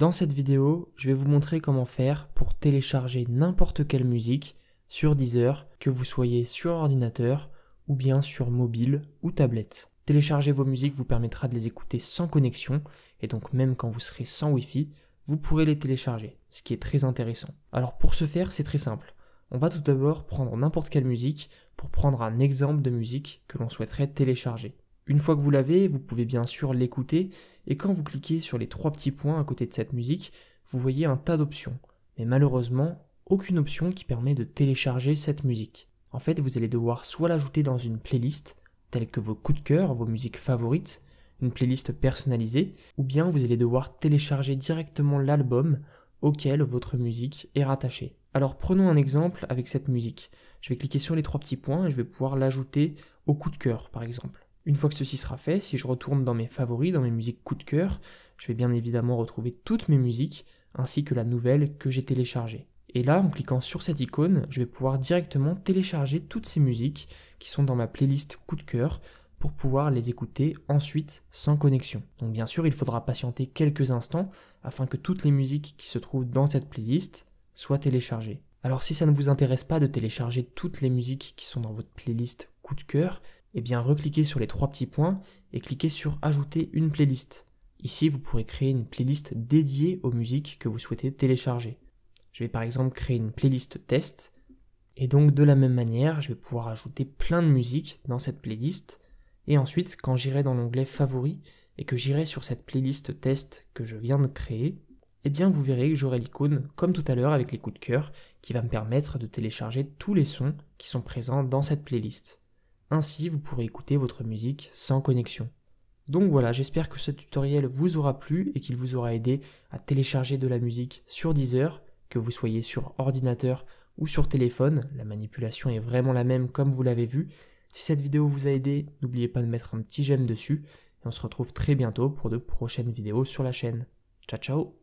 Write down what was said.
Dans cette vidéo, je vais vous montrer comment faire pour télécharger n'importe quelle musique sur Deezer, que vous soyez sur ordinateur ou bien sur mobile ou tablette. Télécharger vos musiques vous permettra de les écouter sans connexion et donc même quand vous serez sans Wi-Fi, vous pourrez les télécharger, ce qui est très intéressant. Alors pour ce faire, c'est très simple. On va tout d'abord prendre n'importe quelle musique pour prendre un exemple de musique que l'on souhaiterait télécharger. Une fois que vous l'avez, vous pouvez bien sûr l'écouter, et quand vous cliquez sur les trois petits points à côté de cette musique, vous voyez un tas d'options. Mais malheureusement, aucune option qui permet de télécharger cette musique. En fait, vous allez devoir soit l'ajouter dans une playlist, telle que vos coups de cœur, vos musiques favorites, une playlist personnalisée, ou bien vous allez devoir télécharger directement l'album auquel votre musique est rattachée. Alors prenons un exemple avec cette musique. Je vais cliquer sur les trois petits points et je vais pouvoir l'ajouter au coup de cœur par exemple. Une fois que ceci sera fait, si je retourne dans mes favoris, dans mes musiques coup de cœur, je vais bien évidemment retrouver toutes mes musiques, ainsi que la nouvelle que j'ai téléchargée. Et là, en cliquant sur cette icône, je vais pouvoir directement télécharger toutes ces musiques qui sont dans ma playlist coup de cœur pour pouvoir les écouter ensuite sans connexion. Donc bien sûr, il faudra patienter quelques instants afin que toutes les musiques qui se trouvent dans cette playlist soient téléchargées. Alors si ça ne vous intéresse pas de télécharger toutes les musiques qui sont dans votre playlist coup de cœur, eh bien recliquez sur les trois petits points et cliquez sur Ajouter une playlist. Ici, vous pourrez créer une playlist dédiée aux musiques que vous souhaitez télécharger. Je vais par exemple créer une playlist test. Et donc de la même manière, je vais pouvoir ajouter plein de musiques dans cette playlist. Et ensuite, quand j'irai dans l'onglet favoris et que j'irai sur cette playlist test que je viens de créer, eh bien vous verrez que j'aurai l'icône, comme tout à l'heure avec les coups de cœur, qui va me permettre de télécharger tous les sons qui sont présents dans cette playlist. Ainsi, vous pourrez écouter votre musique sans connexion. Donc voilà, j'espère que ce tutoriel vous aura plu et qu'il vous aura aidé à télécharger de la musique sur Deezer, que vous soyez sur ordinateur ou sur téléphone, la manipulation est vraiment la même comme vous l'avez vu. Si cette vidéo vous a aidé, n'oubliez pas de mettre un petit j'aime dessus et on se retrouve très bientôt pour de prochaines vidéos sur la chaîne. Ciao ciao